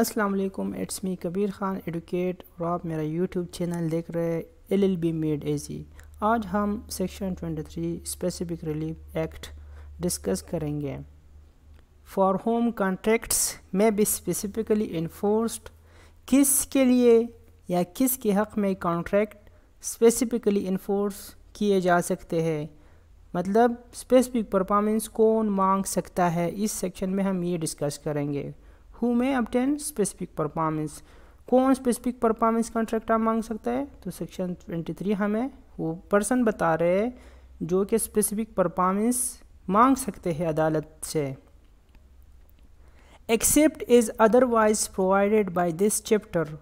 अस्सलाम वालेकुम it's me Kabir Khan educate और आप मेरा यूट्यूब चैनल देख रहे हैं L L B made easy आज हम section 23 specific relief act discuss करेंगे for whom contracts may be specifically enforced किस के लिए या किस के हक़ में कॉन्ट्रैक्ट स्पेसिफिकली इन्फोर्स किए जा सकते हैं मतलब स्पेसिफिक परफॉर्मेंस कौन मांग सकता है इस सेक्शन में हम ये डिस्कस करेंगे who may obtain specific performance कौन स्पेसिफिक परफॉर्मेंस कॉन्ट्रैक्ट आप मांग सकते हैं तो सेक्शन 23 हमें वो पर्सन बता रहे हैं जो कि स्पेसिफिक परफॉर्मेंस मांग सकते हैं अदालत से except is otherwise provided by this chapter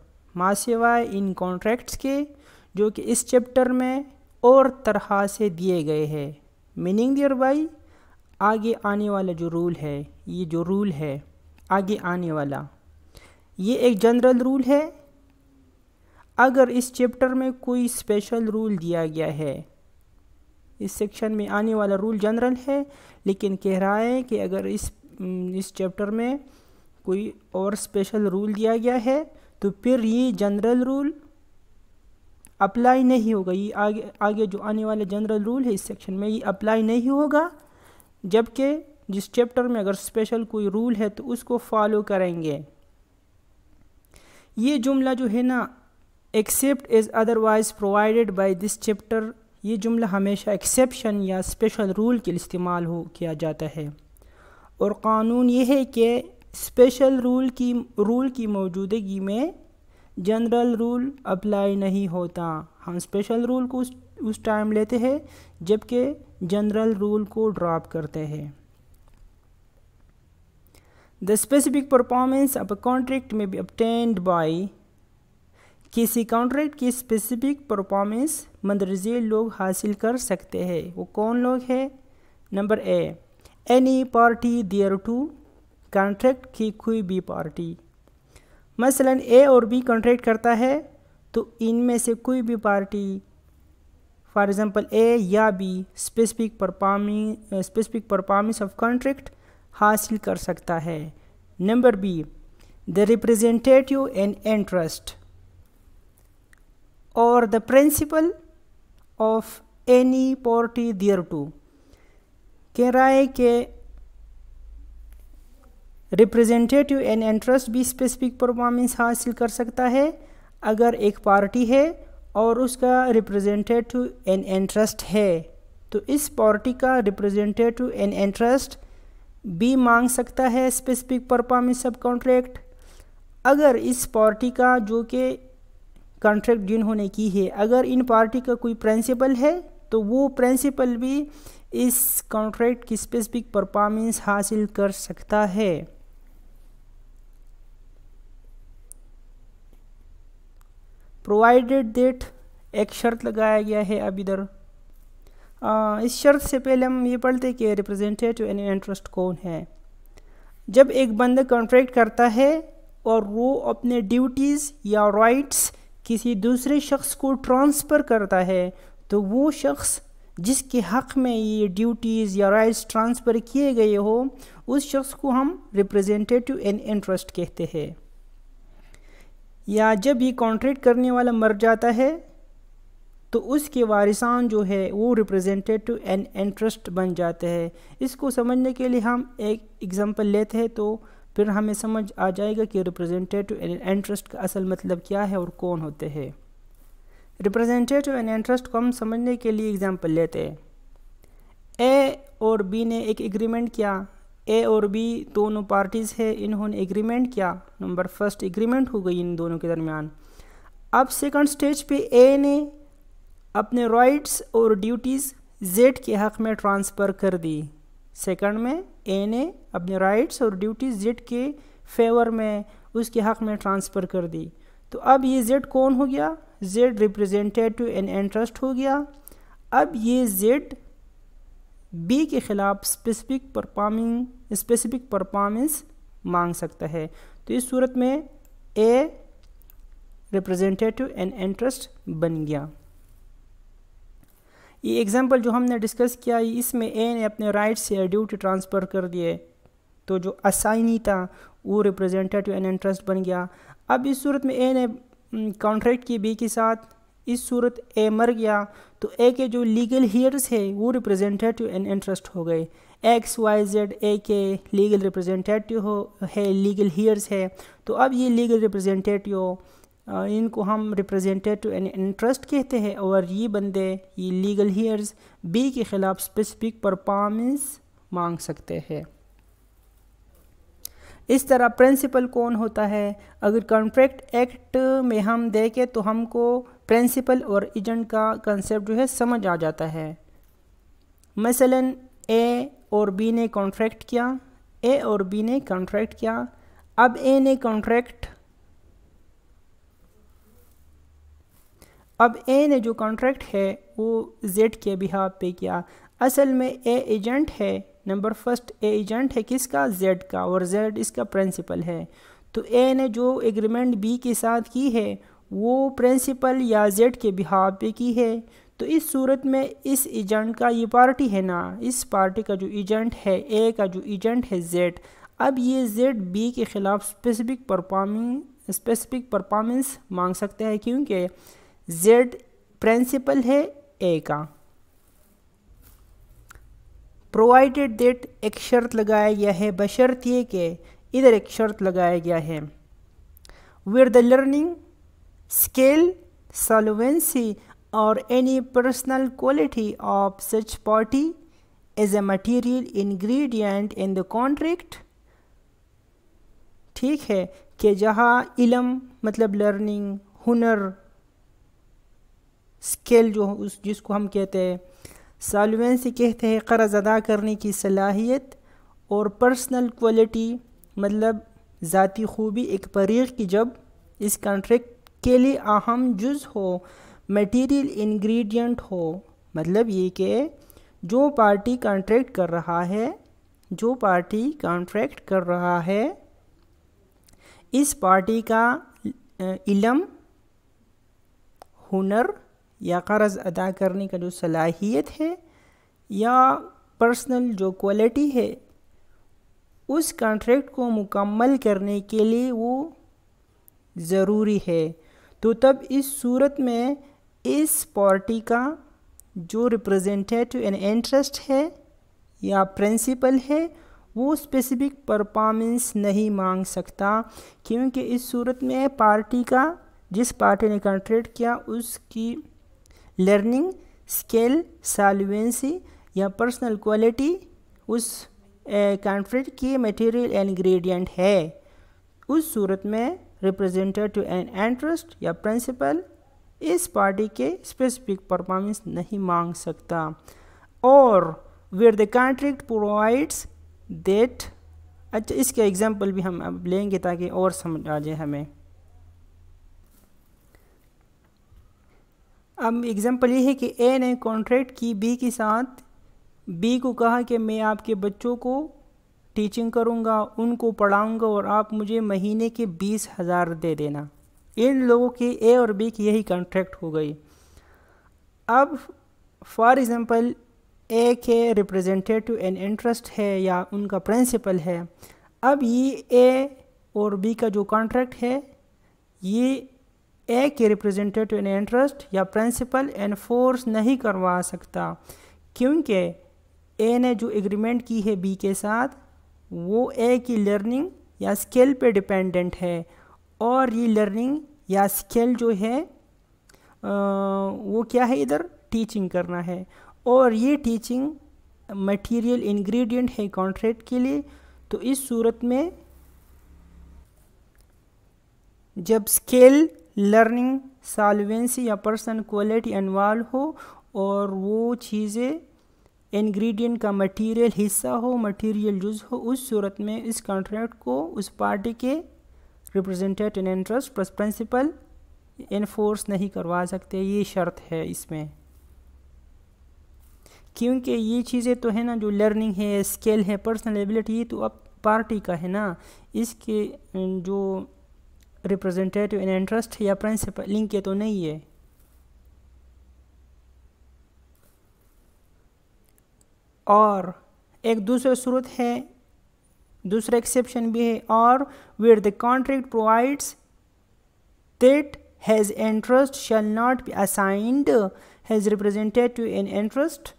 may in contracts के जो कि इस चैप्टर में और तरह से दिए गए हैं मीनिंग दियर बाई आगे आने वाला जो रूल है ये जो रूल है आगे आने वाला ये एक जनरल रूल है अगर इस चैप्टर में कोई स्पेशल रूल दिया गया है इस सेक्शन में आने वाला रूल जनरल है लेकिन कह रहा है कि अगर इस इस चैप्टर में कोई और स्पेशल रूल दिया गया है तो फिर ये जनरल रूल अप्लाई नहीं होगा ये आगे आगे जो आने वाला जनरल रूल है इस सेक्शन में ये अप्लाई नहीं होगा जबकि जिस चैप्टर में अगर स्पेशल कोई रूल है तो उसको फॉलो करेंगे ये जुमला जो है ना except is otherwise provided by this chapter ये जुमला हमेशा एक्सेप्शन या स्पेशल रूल के लिए इस्तेमाल हो किया जाता है और कानून ये है कि स्पेशल रूल की रूल की मौजूदगी में जनरल रूल अप्लाई नहीं होता हम स्पेशल रूल को उस टाइम लेते हैं जबकि जनरल रूल को ड्रॉप करते हैं The specific performance of a contract may be obtained by किसी कॉन्ट्रैक्ट की स्पेसिफिक परफॉर्मेंस मंदरजी लोग हासिल कर सकते हैं वो कौन लोग हैं number A any party thereto contract की कोई भी पार्टी मसलन ए और बी कॉन्ट्रैक्ट करता है तो इनमें से कोई भी पार्टी फॉर एग्ज़ाम्पल ए या B specific performing specific performance of contract हासिल कर सकता है Number B, the representative and interest or the principal of any party thereto. कह रहा है कि रिप्रेजेंटेटिव एंड इंटरेस्ट भी स्पेसिफिक परफॉर्मेंस हासिल कर सकता है अगर एक पार्टी है और उसका रिप्रेजेंटेटिव एंड इंटरेस्ट है तो इस पार्टी का रिप्रेजेंटेटिव एंड इंटरेस्ट बी मांग सकता है स्पेसिफिक परफॉर्मेंस सब कॉन्ट्रैक्ट अगर इस पार्टी का जो कि कॉन्ट्रैक्ट जिन होने की है अगर इन पार्टी का कोई प्रिंसिपल है तो वो प्रिंसिपल भी इस कॉन्ट्रैक्ट की स्पेसिफिक परफॉर्मेंस हासिल कर सकता है प्रोवाइडेड डेट एक शर्त लगाया गया है अब इधर आ, इस शर्त से पहले हम ये पढ़ते कि रिप्रेजेंटेटिव यानी इंटरेस्ट कौन है जब एक बंदा कॉन्ट्रैक्ट करता है और वो अपने ड्यूटीज़ या राइट्स किसी दूसरे शख्स को ट्रांसफ़र करता है तो वो शख्स जिसके हक़ में ये ड्यूटीज़ या राइट्स ट्रांसफ़र किए गए हो उस शख्स को हम रिप्रेजेंटेटिव एंड इंटरेस्ट कहते हैं या जब ये कॉन्ट्रैक्ट करने वाला मर जाता है तो उसके वारिसान जो है वो रिप्रेजेंटेटिव एंड इंटरेस्ट बन जाते हैं इसको समझने के लिए हम एक एग्ज़ाम्पल लेते हैं तो फिर हमें समझ आ जाएगा कि रिप्रेजेंटेटिव एंड इंटरेस्ट का असल मतलब क्या है और कौन होते हैं रिप्रेजेंटेटिव एंड इंटरेस्ट को हम समझने के लिए एग्ज़ाम्पल लेते हैं ए और बी ने एक एग्रीमेंट किया ए और बी दोनों पार्टीज़ हैं इन्होंने एग्रीमेंट किया नंबर फर्स्ट एग्रीमेंट हो गई इन दोनों के दरमियान अब सेकंड स्टेज पे ए ने अपने राइट्स और ड्यूटीज़ जेड के हक़ में ट्रांसफ़र कर दी सेकंड में ए ने अपने राइट्स और ड्यूटीज़ जेड के फेवर में उसके हक़ में ट्रांसफ़र कर दी तो अब ये जेड कौन हो गया जेड रिप्रेजेंटेटिव एंड इंटरेस्ट हो गया अब ये जेड बी के ख़िलाफ़ स्पेसिफिक परफॉर्मिंग स्पेसिफिक परफॉर्मेंस मांग सकता है तो इस सूरत में ए रिप्रेजेंटेटिव एंड इंटरेस्ट बन गया ये एग्ज़ाम्पल जो हमने डिस्कस किया इसमें ए ने अपने राइट से ड्यूटी ट्रांसफ़र कर दिए तो जो असाइनी था वो रिप्रेजेंटेटिव एंड इंटरेस्ट बन गया अब इस सूरत में ए ने कॉन्ट्रैक्ट की बी के साथ इस सूरत ए मर गया तो ए के जो लीगल हीयर्स है वो रिप्रेजेंटेटिव एंड इंटरेस्ट हो गए एक्स वाई जेड ए के लीगल रिप्रेजेंटेटिव हो है लीगल हीयर्स है तो अब ये लीगल रिप्रेजेंटेटिव इनको हम रिप्रेजेंटेटिव एंड इंटरेस्ट कहते हैं और ये बंदे ये लीगल हेयर्स बी के ख़िलाफ़ स्पेसिफिक परफॉर्मेंस मांग सकते हैं इस तरह प्रिंसिपल कौन होता है अगर कॉन्ट्रैक्ट एक्ट में हम देखें तो हमको प्रिंसिपल और एजेंट का कंसेप्ट जो है समझ आ जाता है मसलन ए और बी ने कॉन्ट्रैक्ट किया ए और बी ने कॉन्ट्रैक्ट किया अब ए ने कॉन्ट्रैक्ट अब ए ने जो कॉन्ट्रैक्ट है वो जेड के बिहाब पे किया असल में ए एजेंट है नंबर फर्स्ट ए एजेंट है किसका जेड का और जेड इसका प्रिंसिपल है तो ए ने जो एग्रीमेंट बी के साथ की है वो प्रिंसिपल या जेड के बिहाब पे की है तो इस सूरत में इस एजेंट का ये पार्टी है ना इस पार्टी का जो एजेंट है ए का जो एजेंट है जेड अब ये जेड बी के ख़िलाफ़ स्पेसिफिक परफॉर्मिंग स्पेसिफिक परफॉर्मेंस मांग सकते हैं क्योंकि जेड प्रिंसिपल है ए का प्रोवाइडेड दैट एक शर्त लगाया गया है बशर्त ये कि इधर एक शर्त लगाया गया है where the learning skill solvency और any personal quality of such party as a material ingredient in the contract ठीक है कि जहाँ इलम मतलब लर्निंग हुनर स्केल जो उस जिसको हम कहते हैं सालवेंसी कहते हैं कर्ज़ अदा करने की सलाहियत और पर्सनल क्वालिटी मतलब ज़ाती खूबी एक परीक की जब इस कॉन्ट्रैक्ट के लिए अहम जुज़ हो मटेरियल इंग्रेडिएंट हो मतलब ये कि जो पार्टी कॉन्ट्रैक्ट कर रहा है जो पार्टी कॉन्ट्रैक्ट कर रहा है इस पार्टी का इलम हुनर या कर्ज़ अदा करने का जो सलाहियत है या पर्सनल जो क्वालिटी है उस कॉन्ट्रैक्ट को मुकम्मल करने के लिए वो ज़रूरी है तो तब इस सूरत में इस पार्टी का जो रिप्रेजेंटेटिव एंड इंटरेस्ट है या प्रिंसिपल है वो स्पेसिफिक परफॉर्मेंस नहीं मांग सकता क्योंकि इस सूरत में पार्टी का जिस पार्टी ने कॉन्ट्रैक्ट किया उसकी लर्निंग स्केल सॉल्वेंसी या पर्सनल क्वालिटी उस कॉन्फ्लिक्ट की मटेरियल इंग्रेडिएंट है उस सूरत में रिप्रेजेंटेटिव एन इंटरेस्ट या प्रिंसिपल इस पार्टी के स्पेसिफिक परफॉर्मेंस नहीं मांग सकता और where the contract provides that अच्छा इसके एग्जांपल भी हम अब लेंगे ताकि और समझ आ जाए हमें अब एग्ज़ाम्पल ये है कि ए ने कॉन्ट्रैक्ट की बी के साथ बी को कहा कि मैं आपके बच्चों को टीचिंग करूँगा उनको पढ़ाऊँगा और आप मुझे महीने के बीस हज़ार दे देना इन लोगों की ए और बी की यही कॉन्ट्रैक्ट हो गई अब फॉर एग्ज़ाम्पल ए के रिप्रेजेंटेटिव एन इंटरेस्ट है या उनका प्रिंसिपल है अब ये ए और बी का जो कॉन्ट्रैक्ट है ये ए के रिप्रेजेंटेटिव इन इंटरेस्ट या प्रिंसिपल एनफोर्स नहीं करवा सकता क्योंकि ए ने जो एग्रीमेंट की है बी के साथ वो ए की लर्निंग या स्किल पे डिपेंडेंट है और ये लर्निंग या स्किल जो है वो क्या है इधर टीचिंग करना है और ये टीचिंग मटेरियल इंग्रेडिएंट है कॉन्ट्रैक्ट के लिए तो इस सूरत में जब स्केल लर्निंग सॉल्वेंसी या पर्सन क्वालिटी इन्वाल्व हो और वो चीज़ें इंग्रेडिएंट का मटेरियल हिस्सा हो मटेरियल जुज़ हो उस सूरत में इस कॉन्ट्रैक्ट को उस पार्टी के representative in interest plus principal enforce नहीं करवा सकते ये शर्त है इसमें क्योंकि ये चीज़ें तो है ना जो लर्निंग है स्किल है पर्सनल एबिलिटी ये तो अब पार्टी का है ना इसके जो रिप्रेजेंटेटिव इन इंटरेस्ट या प्रिंसिपल लिंक ये तो नहीं है और एक दूसरे सूरत है दूसरा एक्सेप्शन भी है और where the contract provides that his interest shall not be assigned his representative in interest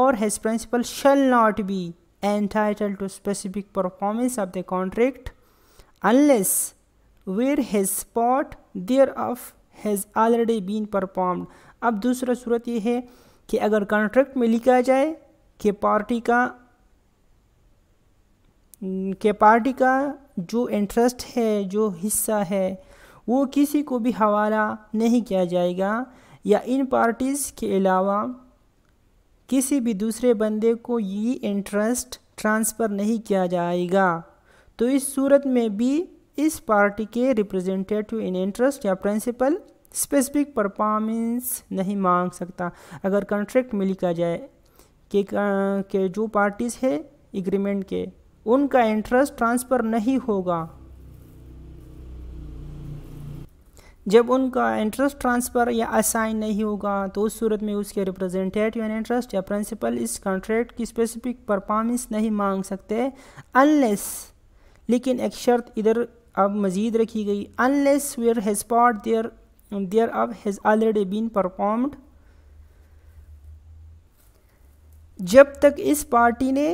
और his principal shall not be entitled to specific performance of the contract unless where his स्पॉट thereof has already been performed अब दूसरा सूरत ये है कि अगर contract में लिखा जाए कि पार्टी का के पार्टी का जो इंटरेस्ट है जो हिस्सा है वो किसी को भी हवाला नहीं किया जाएगा या इन पार्टीज़ के अलावा किसी भी दूसरे बंदे को ये इंटरेस्ट ट्रांसफ़र नहीं किया जाएगा तो इस सूरत में भी इस पार्टी के रिप्रेजेंटेटिव इन इंटरेस्ट या प्रिंसिपल स्पेसिफिक परफॉर्मेंस नहीं मांग सकता अगर कॉन्ट्रैक्ट में लिखा जाए कि के जो पार्टीज़ है एग्रीमेंट के उनका इंटरेस्ट ट्रांसफ़र नहीं होगा जब उनका इंटरेस्ट ट्रांसफ़र या असाइन नहीं होगा तो उस सूरत में उसके रिप्रेजेंटेटिव एन इंटरेस्ट या प्रिंसिपल इस कॉन्ट्रैक्ट की स्पेसिफिक परफॉर्मेंस नहीं मांग सकते अनलेस लेकिन एक शर्त इधर अब मज़ीद रखी गई unless where has part there there अब हैज़ ऑलरेडी बीन परफॉर्म्ड जब तक इस पार्टी ने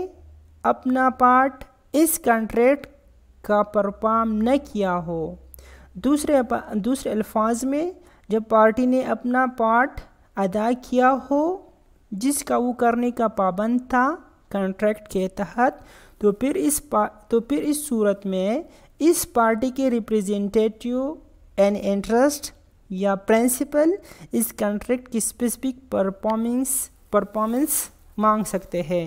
अपना पार्ट इस कंट्रैक्ट का परफॉर्म न किया हो दूसरे दूसरे अल्फाज में जब पार्टी ने अपना पार्ट अदा किया हो जिसका वो करने का पाबंद था कंट्रैक्ट के तहत तो फिर इस पा तो फिर इस सूरत में इस पार्टी के रिप्रेजेंटेटिव एन इंटरेस्ट या प्रिंसिपल इस कंट्रैक्ट की स्पेसिफिक परफॉर्मेंस परफॉर्मेंस मांग सकते हैं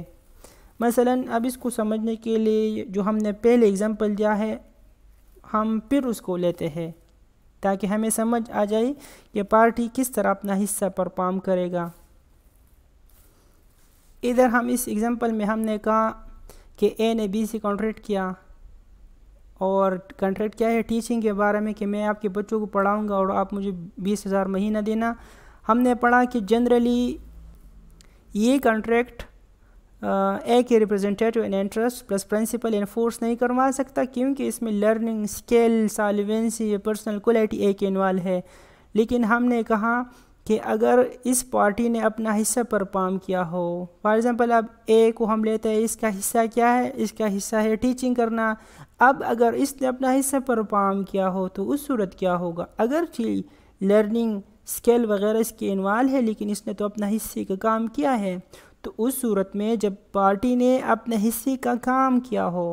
मसलन अब इसको समझने के लिए जो हमने पहले एग्ज़ाम्पल दिया है हम फिर उसको लेते हैं ताकि हमें समझ आ जाए कि पार्टी किस तरह अपना हिस्सा परफॉर्म करेगा इधर हम इस एग्ज़ाम्पल में हमने कहा कि ए ने बी से कॉन्ट्रैक्ट किया और कंट्रैक्ट क्या है टीचिंग के बारे में कि मैं आपके बच्चों को पढ़ाऊँगा और आप मुझे बीस हज़ार महीना देना हमने पढ़ा कि जनरली ये कंट्रैक्ट ए के representative in interest plus principal enforce नहीं करवा सकता क्योंकि इसमें learning skill solvency personal quality एक इन्वॉल्व है लेकिन हमने कहा कि अगर इस पार्टी ने अपना हिस्सा परफॉर्म किया हो फॉर एग्ज़ाम्पल अब ए को हम लेते हैं इसका हिस्सा क्या है इसका हिस्सा है टीचिंग करना अब अगर इसने अपना हिस्सा परफॉर्म किया हो तो उस सूरत क्या होगा अगर जी लर्निंग स्केल वगैरह इसके इन्वाल है लेकिन इसने तो अपना हिस्से का काम किया है तो उस सूरत में जब पार्टी ने अपने हिस्से का काम किया हो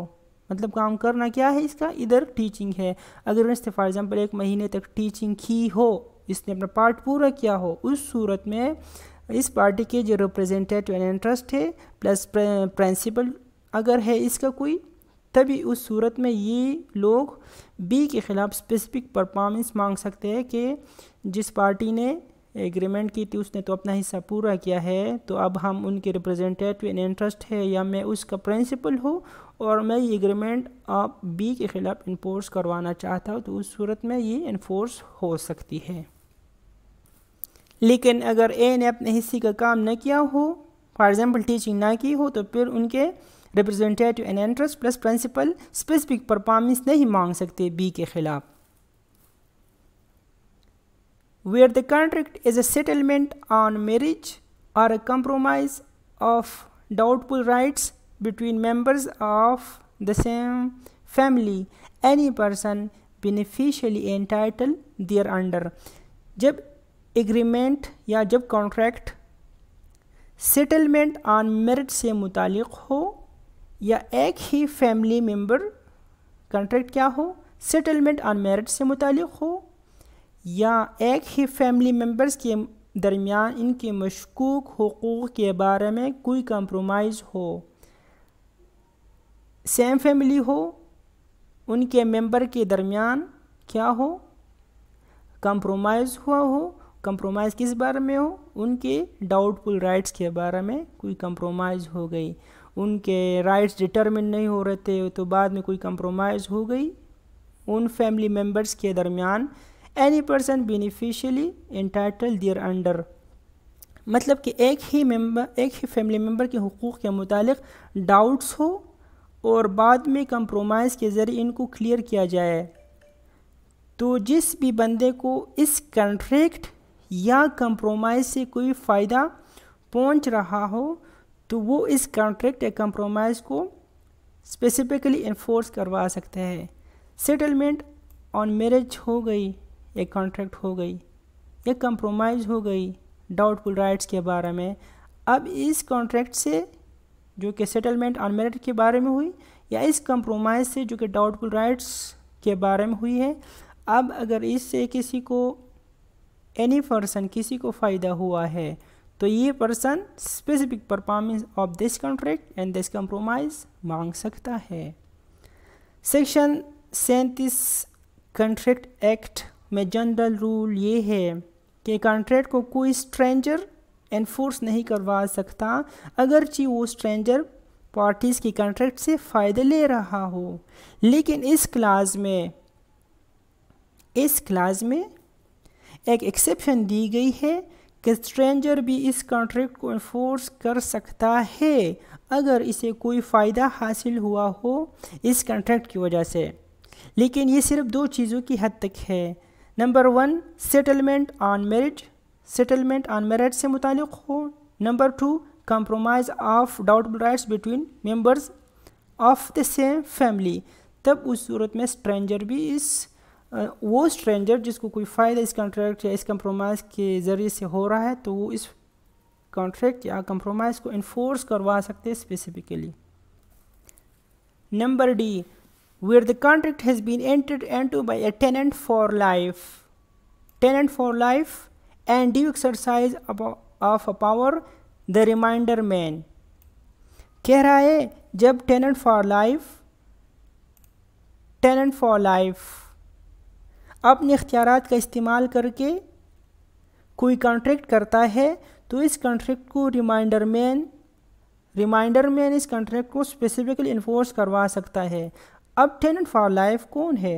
मतलब काम करना क्या है इसका इधर टीचिंग है अगर इसने फॉर एग्ज़ाम्पल एक महीने तक टीचिंग की हो इसने अपना पार्ट पूरा किया हो उस सूरत में इस पार्टी के जो रिप्रेजेंटेटिव इंटरेस्ट है प्लस प्रिंसिपल अगर है इसका कोई तभी उस सूरत में ये लोग बी के ख़िलाफ़ स्पेसिफिक परफॉर्मेंस मांग सकते हैं कि जिस पार्टी ने एग्रीमेंट की थी उसने तो अपना हिस्सा पूरा किया है तो अब हम उनके रिप्रेजेंटेटिव इन इंटरेस्ट है या मैं उसका प्रिंसिपल हूँ और मैं ये एग्रीमेंट आप बी के ख़िलाफ़ इन्फोर्स करवाना चाहता हूँ तो उस सूरत में ये इन्फोर्स हो सकती है लेकिन अगर ए ने अपने हिस्से का काम न किया हो फॉर एग्ज़ाम्पल टीचिंग ना की हो तो फिर उनके representative in interest plus principal specific performance नहीं मांग सकते बी के खिलाफ where the contract is a settlement on marriage और a compromise of doubtful rights between members of the same family any person beneficially entitled thereunder जब agreement या जब contract settlement on merit से मुतालिक हो या एक ही फैमिली मेम्बर कंट्रैक्ट क्या हो सेटलमेंट ऑन मेरिट से मुतक हो या एक ही फैमिली मेम्बर्स के दरमियान इनके मशकूक हकूक़ के बारे में कोई कंप्रोमाइज़ हो सेम फैमिली हो उनके मेंबर के दरमियान क्या हो कंप्रोमाइज़ हुआ हो कंप्रोमाइज़ किस बारे में हो उनके डाउटफुल राइट्स के बारे में कोई कंप्रोमाइज़ हो गई उनके राइट्स डिटर्मिन नहीं हो रहे थे तो बाद में कोई कंप्रोमाइज़ हो गई उन फैमिली मेम्बर्स के दरमियान any person beneficially entitled thereunder मतलब कि एक ही मेंबर एक ही फैमिली मेंबर के हकूक़ के मुतालिक डाउट्स हो और बाद में कंप्रोमाइज़ के ज़रिए इनको क्लियर किया जाए तो जिस भी बंदे को इस कंट्रैक्ट या कंप्रोमाइज़ से कोई फ़ायदा पहुंच रहा हो तो वो इस कॉन्ट्रैक्ट या कंप्रोमाइज़ को स्पेसिफिकली इन्फोर्स करवा सकता है सेटलमेंट ऑन मैरिज हो गई या कॉन्ट्रैक्ट हो गई या कंप्रोमाइज़ हो गई डाउटफुल राइट्स के बारे में अब इस कॉन्ट्रैक्ट से जो कि सेटलमेंट ऑन मेरिट के बारे में हुई या इस कंप्रोमाइज़ से जो कि डाउटफुल राइट्स के बारे में हुई है अब अगर इससे किसी को एनी पर्सन किसी को फ़ायदा हुआ है तो ये person specific performance of this contract and this compromise मांग सकता है सेक्शन सैंतीस कॉन्ट्रैक्ट एक्ट में जनरल रूल ये है कि कॉन्ट्रैक्ट को कोई स्ट्रेंजर एनफोर्स नहीं करवा सकता अगरचि वो स्ट्रेंजर पार्टीज़ की कॉन्ट्रैक्ट से फ़ायदे ले रहा हो लेकिन इस क्लास में इस क्लास में एक एक्सेप्शन दी गई है कि स्ट्रेंजर भी इस कॉन्ट्रैक्ट को इन्फोर्स कर सकता है अगर इसे कोई फ़ायदा हासिल हुआ हो इस कॉन्ट्रैक्ट की वजह से लेकिन ये सिर्फ दो चीज़ों की हद तक है number one settlement on merit settlement on merit से मुतक हो number two compromise of doubtful rights between members of the same family तब उस सूरत में स्ट्रेंजर भी इस वो स्ट्रेंजर जिसको कोई फ़ायदा इस कॉन्ट्रैक्ट या इस कम्प्रोमाइज़ के ज़रिए से हो रहा है तो वो इस कॉन्ट्रैक्ट या कम्प्रोमाइज़ को इन्फोर्स करवा सकते हैं specifically number D where the contract has been entered into by a tenant for life tenant for life in due exercise of a power the remainderman कह रहा है जब tenant for life tenant for life अपने इख्तियार का इस्तेमाल करके कोई कॉन्ट्रैक्ट करता है तो इस कॉन्ट्रैक्ट को रिमाइंडर मैन रिमाइंडर मैन इस कॉन्ट्रैक्ट को स्पेसिफिकली इन्फोर्स करवा सकता है अब टेनेंट फॉर लाइफ कौन है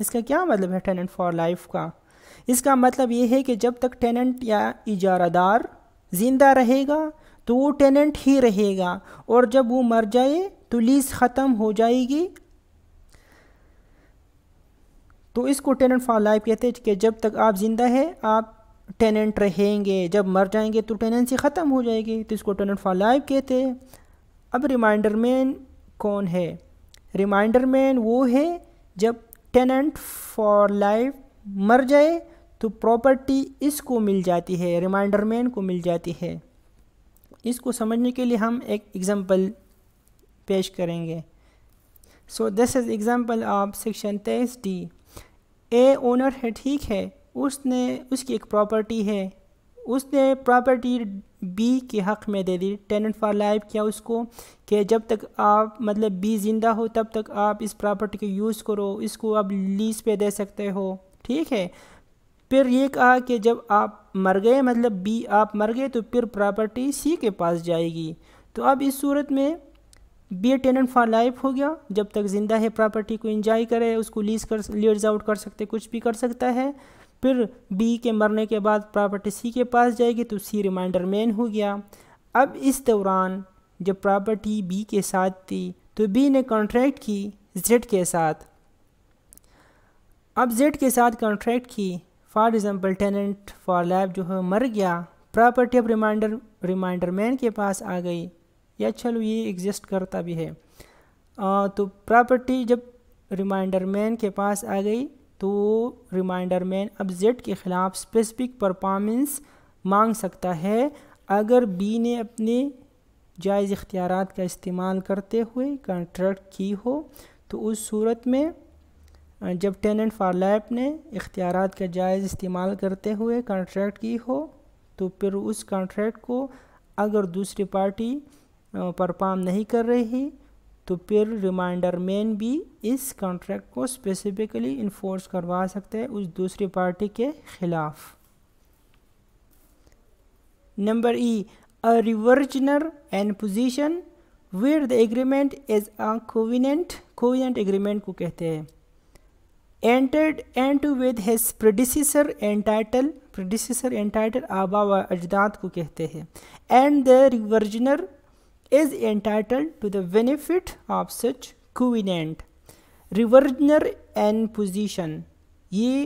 इसका क्या मतलब है टेनेंट फॉर लाइफ का इसका मतलब ये है कि जब तक टेनेंट या इजारादार ज़िंदा रहेगा तो वो टेनेंट ही रहेगा और जब वो मर जाए तो लीज़ ख़त्म हो जाएगी तो इसको टेनेंट फॉर लाइफ कहते हैं कि जब तक आप ज़िंदा है आप टेनेंट रहेंगे जब मर जाएंगे तो टेनेंसी ख़त्म हो जाएगी तो इसको टेनेंट फॉर लाइफ कहते हैं अब रिमाइंडर मैन कौन है रिमाइंडर मैन वो है जब टेनेंट फॉर लाइफ मर जाए तो प्रॉपर्टी इसको मिल जाती है रिमाइंडर मैन को मिल जाती है इसको समझने के लिए हम एक एग्ज़ाम्पल पेश करेंगे so this is example of section तेईस डी ए ओनर है ठीक है उसने उसकी एक प्रॉपर्टी है उसने प्रॉपर्टी बी के हक़ में दे दी टेनेंट फॉर लाइफ किया उसको कि जब तक आप मतलब बी ज़िंदा हो तब तक आप इस प्रॉपर्टी को यूज़ करो इसको आप लीज पे दे सकते हो ठीक है फिर ये कहा कि जब आप मर गए मतलब बी आप मर गए तो फिर प्रॉपर्टी सी के पास जाएगी तो अब इस सूरत में B A tenant for life हो गया जब तक ज़िंदा है प्रॉपर्टी को इंजॉय करे उसको लीज कर लीज आउट कर सकते कुछ भी कर सकता है फिर बी के मरने के बाद प्रॉपर्टी सी के पास जाएगी तो सी रिमाइंडर मैन हो गया अब इस दौरान जब प्रॉपर्टी बी के साथ थी तो बी ने कॉन्ट्रैक्ट की जेड के साथ अब जेड के साथ कॉन्ट्रैक्ट की for example tenant for life जो है मर गया प्रॉपर्टी अब रिमाइंडर रिमाइंडर मैन के पास आ गई या चलो ये एग्जिस्ट करता भी है आ, तो प्रॉपर्टी जब रिमाइंडर मैन के पास आ गई तो रिमाइंडर मैन अब जेड के ख़िलाफ़ स्पेसिफिक परफॉर्मेंस मांग सकता है अगर बी ने अपने जायज़ इख्तियार का इस्तेमाल करते हुए कॉन्ट्रैक्ट की हो तो उस सूरत में जब टेनेंट फार लैप ने इख्तियार का जायज़ इस्तेमाल करते हुए कॉन्ट्रैक्ट की हो तो फिर उस कॉन्ट्रैक्ट को अगर दूसरी पार्टी परफॉर्म नहीं कर रही तो फिर रिमाइंडर मैन भी इस कॉन्ट्रैक्ट को स्पेसिफिकली इन्फोर्स करवा सकते हैं उस दूसरी पार्टी के ख़िलाफ़ number E a reversioner in possession where the agreement is a covenant covenant agreement को कहते हैं entered into with his predecessor in title predecessor in title आबा व अजदाद को कहते हैं and the reversioner is entitled to the benefit of such covenant reversioner in possession ये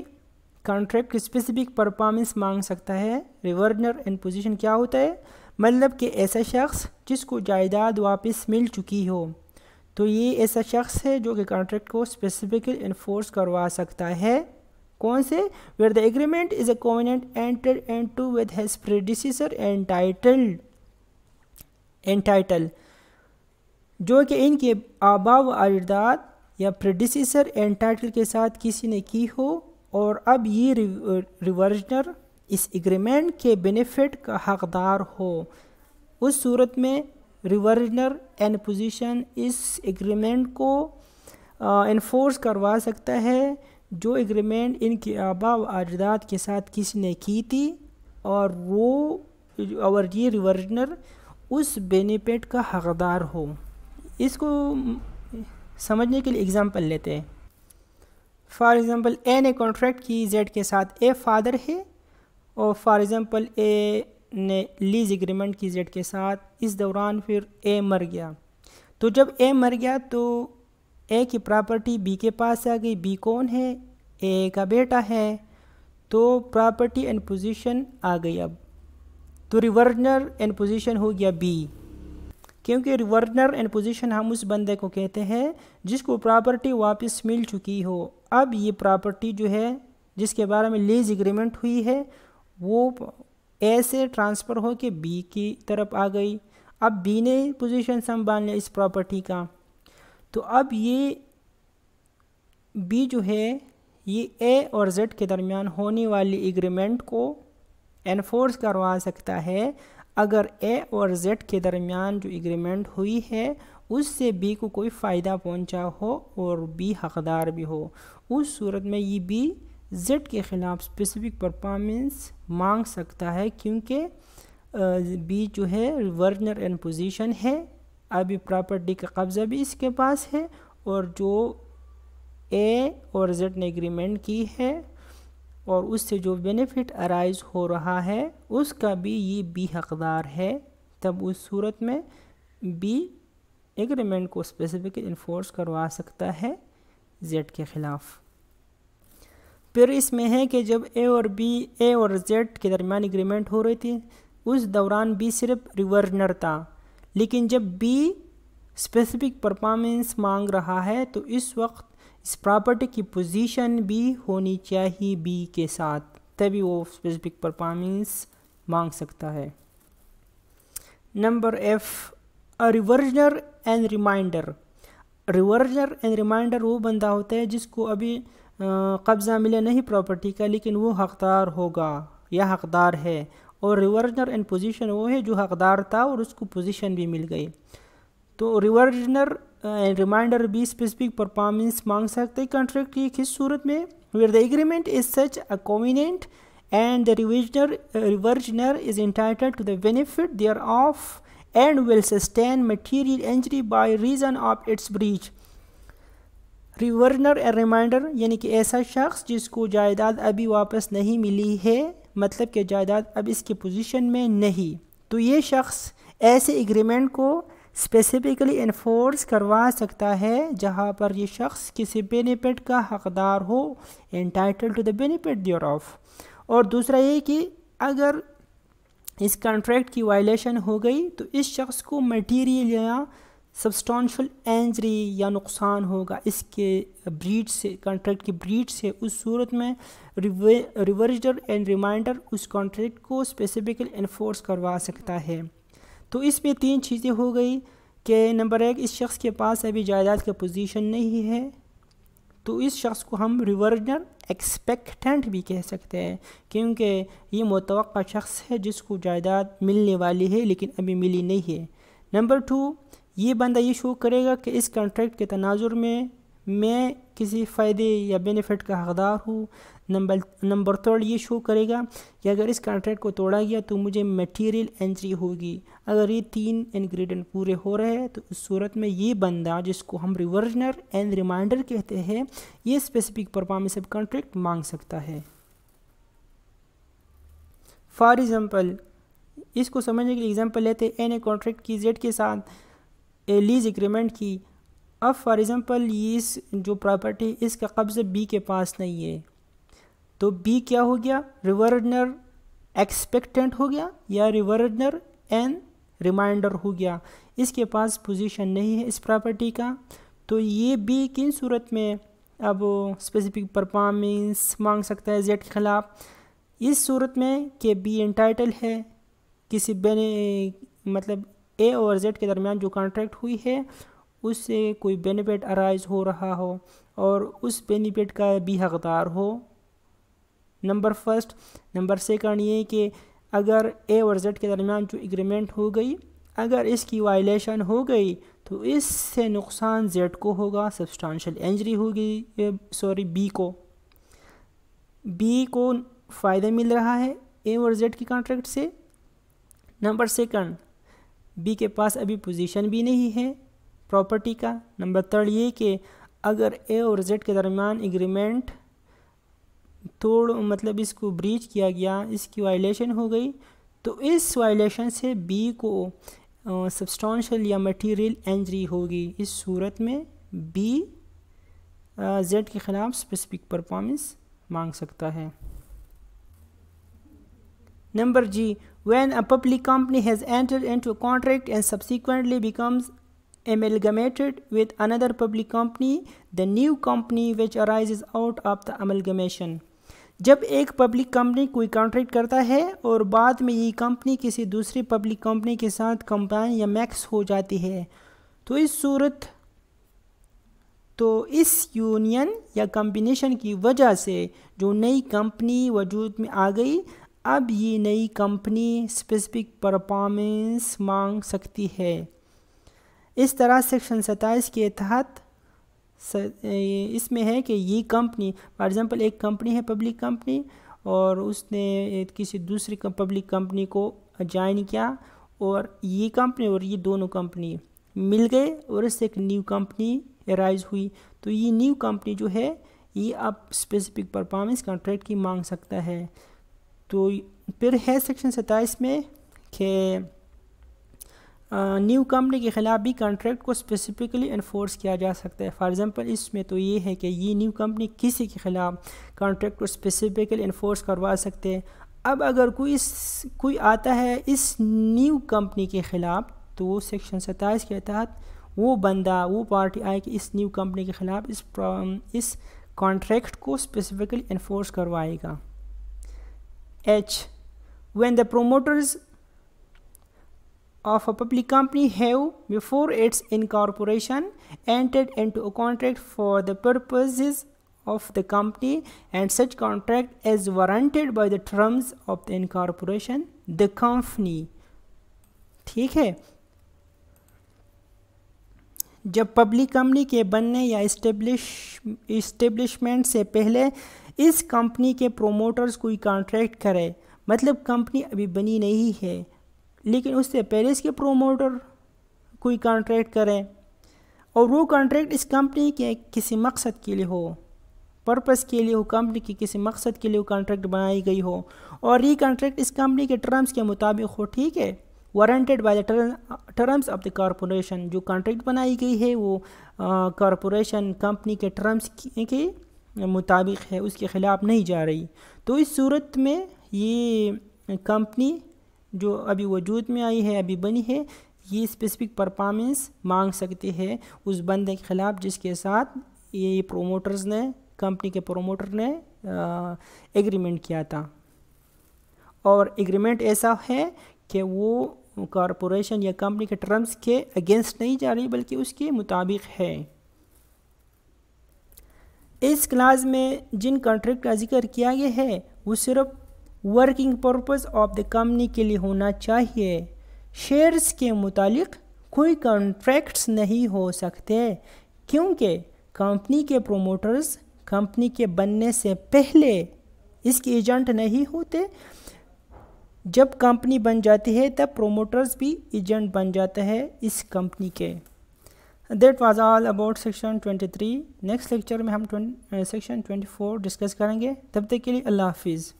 कॉन्ट्रैक्ट की स्पेसिफिक परफॉर्मेंस मांग सकता है रिवर्जनर एंड पोजीशन क्या होता है मतलब कि ऐसा शख्स जिसको जायदाद वापस मिल चुकी हो तो ये ऐसा शख्स है जो कि कॉन्ट्रैक्ट को स्पेसिफिकली इन्फोर्स करवा सकता है कौन से where the agreement is a covenant entered into with his predecessor in title entitled जो कि इनके आबा व अजदाद या प्रडिसर एंटाइटल के साथ किसी ने की हो और अब ये रिवर्जनर इस एग्रीमेंट के बेनिफिट का हकदार हो उस सूरत में रिवर्जनर एन पोजीशन इस एग्रीमेंट को इन्फोर्स करवा सकता है जो एग्रीमेंट इनके आबा व अजदाद के साथ किसी ने की थी और वो और ये रिवर्जनर उस बेनिफिट का हकदार हो इसको समझने के लिए एग्ज़ाम्पल लेते हैं फॉर एग्ज़ाम्पल ए ने कॉन्ट्रैक्ट की जेड के साथ ए फादर है और फॉर एग्ज़ाम्पल ए ने लीज एग्रीमेंट की जेड के साथ इस दौरान फिर ए मर गया तो जब ए मर गया तो ए की प्रॉपर्टी बी के पास आ गई बी कौन है ए का बेटा है तो प्रॉपर्टी एंड पोजीशन आ गई अब तो रिवर्नर एंड पोजीशन हो गया बी क्योंकि रिवर्नर एंड पोजीशन हम उस बंदे को कहते हैं जिसको प्रॉपर्टी वापस मिल चुकी हो अब ये प्रॉपर्टी जो है जिसके बारे में लीज एग्रीमेंट हुई है वो ए से ट्रांसफ़र हो के बी की तरफ आ गई अब बी ने पोजीशन संभाल लिया इस प्रॉपर्टी का तो अब ये बी जो है ये ए और जेड के दरमियान होने वाली एग्रीमेंट को एनफोर्स करवा सकता है अगर ए और जेड के दरमियान जो एग्रीमेंट हुई है उससे बी को कोई फ़ायदा पहुंचा हो और बी हकदार भी हो उस सूरत में ये बी जेड के ख़िलाफ़ स्पेसिफिक परफॉर्मेंस मांग सकता है क्योंकि बी जो है वर्नर एंड पोजीशन है अभी प्रॉपर्टी का कब्ज़ा भी इसके पास है और जो ए और जेड ने एग्रीमेंट की है और उससे जो बेनिफिट अराइज हो रहा है उसका भी ये बी हकदार है तब उस सूरत में बी एग्रीमेंट को स्पेसिफिक इन्फोर्स करवा सकता है जेड के ख़िलाफ़ फिर इसमें है कि जब ए और बी ए और जेड के दरमियान एग्रीमेंट हो रही थी उस दौरान बी सिर्फ रिवर्नर था लेकिन जब बी स्पेसिफिक परफॉर्मेंस मांग रहा है तो इस वक्त इस प्रॉपर्टी की पोजीशन भी होनी चाहिए बी के साथ तभी वो स्पेसिफिक परफॉर्मेंस मांग सकता है number F reversioner in remainder reversioner in remainder वो बंदा होता है जिसको अभी कब्ज़ा मिला नहीं प्रॉपर्टी का लेकिन वो हकदार होगा या हकदार है और रिवर्जनर एंड पोजीशन वो है जो हकदार था और उसको पोजीशन भी मिल गई तो रिवर्जनर रिमाइंडर भी स्पेसिफिक परफॉर्मेंस मांग सकते हैं कॉन्ट्रैक्ट की किस सूरत में where the agreement is such a covenant and the reversioner reversioner is entitled to the benefit thereof and will sustain material injury by reason of its breach reversioner in remainder यानी कि ऐसा शख्स जिसको जायदाद अभी वापस नहीं मिली है मतलब कि जायदाद अब इसकी पोजिशन में नहीं तो ये शख्स ऐसे एग्रीमेंट को स्पेसिफ़िकली इन्फोर्स करवा सकता है जहाँ पर ये शख्स किसी बेनिफिट का हकदार हो entitled to the benefit thereof और दूसरा ये कि अगर इस कॉन्ट्रैक्ट की वायलेशन हो गई तो इस शख्स को मटीरियल या सबस्टॉन्शल एंजरी या नुकसान होगा इसके ब्रीड से कॉन्ट्रैक्ट की ब्रीड से उस सूरत में रिवर्जर एंड रिमाइंडर उस कॉन्ट्रैक्ट को स्पेसिफिकली इन्फोर्स करवा सकता है तो इसमें तीन चीज़ें हो गई कि नंबर एक इस शख्स के पास अभी जायदाद का पोजीशन नहीं है तो इस शख्स को हम रिवर्जनल एक्सपेक्टेंट भी कह सकते हैं क्योंकि ये मुतव शख्स है जिसको जायदाद मिलने वाली है लेकिन अभी मिली नहीं है नंबर टू ये बंदा ये शो करेगा कि इस कॉन्ट्रैक्ट के तनाजुर में मैं किसी फ़ायदे या बेनिफिट का हकदार हूँ नंबर नंबर थर्ड ये शो करेगा कि अगर इस कॉन्ट्रैक्ट को तोड़ा गया तो मुझे मटेरियल एंट्री होगी अगर ये तीन इन्ग्रीडियंट पूरे हो रहे हैं तो उस सूरत में ये बंदा जिसको हम रिवर्जनर एंड रिमाइंडर कहते हैं ये स्पेसिफिक परफॉर्मेंस ऑफ कॉन्ट्रैक्ट मांग सकता है फॉर एग्ज़ाम्पल इसको समझने के लिए एग्जाम्पल लेते एन ए कॉन्ट्रैक्ट की जेड के साथ ए लीज एग्रीमेंट की अब फॉर एग्ज़ाम्पल ये इस जो प्रॉपर्टी इसका कब्ज़ बी के पास नहीं है तो बी क्या हो गया रिवर्डनर एक्सपेक्टेंट हो गया या रिवर्डनर एन रिमाइंडर हो गया इसके पास पोजीशन नहीं है इस प्रॉपर्टी का तो ये बी किन सूरत में अब स्पेसिफिक परफॉर्मेंस मांग सकता है जेड के खिलाफ इस सूरत में कि बी इंटाइटल है किसी बेने मतलब ए और जेड के दरमियान जो कॉन्ट्रैक्ट हुई है उससे कोई बेनिफिट अराइज हो रहा हो और उस बेनिफिट का भी हकदार हो नंबर फर्स्ट नंबर सेकंड ये कि अगर ए और जेड के दरमियान जो एग्रीमेंट हो गई अगर इसकी वायलेशन हो गई तो इससे नुकसान जेड को होगा सब्सटांशल इंजरी होगी सॉरी बी को बी को फ़ायदा मिल रहा है ए और जेड की कॉन्ट्रैक्ट से नंबर सेकंड बी के पास अभी पोजीशन भी नहीं है प्रॉपर्टी का नंबर थर्ड ये कि अगर ए और जेड के दरमियान एग्रीमेंट तोड़ मतलब इसको ब्रीच किया गया इसकी वायलेशन हो गई तो इस वायलेशन से बी को सब्सटॉन्शल या मटीरियल एंजरी होगी इस सूरत में बी जेड के ख़िलाफ़ स्पेसिफिक परफॉर्मेंस मांग सकता है number G when a public company has entered into a contract and subsequently becomes amalgamated with another public company the new company which arises out of the amalgamation जब एक public company कोई contract करता है और बाद में ये company किसी दूसरी पब्लिक कंपनी के साथ कंबाइन या मैक्स हो जाती है तो इस सूरत तो इस यूनियन या कम्बिनेशन की वजह से जो नई कंपनी वजूद में आ गई अब ये नई कंपनी स्पेसिफिक परफॉर्मेंस मांग सकती है इस तरह सेक्शन सत्ताईस के तहत इसमें है कि ये कंपनी फॉर एग्ज़ाम्पल एक कंपनी है पब्लिक कंपनी और उसने किसी दूसरी पब्लिक कंपनी को ज्वाइन किया और ये कंपनी और ये दोनों कंपनी मिल गए और इससे एक न्यू कंपनी राइज हुई तो ये न्यू कंपनी जो है ये अब स्पेसिफिक परफॉर्मेंस कॉन्ट्रैक्ट की मांग सकता है तो फिर है सेक्शन सत्ताईस में कि न्यू कंपनी के ख़िलाफ़ भी कॉन्ट्रैक्ट को स्पेसिफिकली इन्फोर्स किया जा सकता है फॉर एग्जांपल इसमें तो ये है कि ये न्यू कंपनी किसी के ख़िलाफ़ कॉन्ट्रैक्ट को स्पेसिफिकली इन्फोर्स करवा सकते हैं अब अगर कोई इस कोई आता है इस न्यू कंपनी के ख़िलाफ़ तो सेक्शन सत्ताईस के तहत वो बंदा वो पार्टी आए कि इस न्यू कंपनी के ख़िलाफ़ इस इस कॉन्ट्रैक्ट को स्पेसिफिकली इन्फोर्स करवाएगा H when the promoters of a public company have before its incorporation entered into a contract for the purposes of the company and such contract is warranted by the terms of the incorporation the company ठीक है जब public company के बनने या establish establishment से पहले इस company के प्रोमोटर्स कोई कॉन्ट्रैक्ट करे मतलब कंपनी अभी बनी नहीं है लेकिन उससे पहले इसके प्रोमोटर कोई कॉन्ट्रैक्ट करें और वो कॉन्ट्रैक्ट इस कंपनी के किसी मकसद के लिए हो पर्पस के लिए हो कंपनी के किसी मकसद के लिए कॉन्ट्रैक्ट बनाई गई हो और ये कॉन्ट्रैक्ट इस कंपनी के टर्म्स के मुताबिक हो ठीक है warranted by the terms of the corporation जो कॉन्ट्रैक्ट बनाई गई है वो कॉरपोरेशन कंपनी के टर्म्स के मुताबिक है उसके ख़िलाफ़ नहीं जा रही तो इस सूरत में ये कंपनी जो अभी वजूद में आई है अभी बनी है ये स्पेसिफिक परफॉर्मेंस मांग सकते हैं उस बंदे के ख़िलाफ़ जिसके साथ ये प्रोमोटर्स ने कंपनी के प्रोमोटर ने एग्रीमेंट किया था और एग्रीमेंट ऐसा है कि वो कॉरपोरेशन या कंपनी के टर्म्स के अगेंस्ट नहीं जा रही बल्कि उसके मुताबिक है इस क्लास में जिन कॉन्ट्रैक्ट का जिक्र किया गया है वो सिर्फ working purpose of the company के लिए होना चाहिए शेयर्स के मुतालिक कोई कॉन्ट्रैक्ट्स नहीं हो सकते क्योंकि कंपनी के प्रोमोटर्स कंपनी के बनने से पहले इसके एजेंट नहीं होते जब कंपनी बन जाती है तब प्रोमोटर्स भी एजेंट बन जाते हैं इस कंपनी के that was all about section 23 next lecture में हम सेक्शन 24 डिस्कस करेंगे तब तक के लिए अल्लाह हाफिज़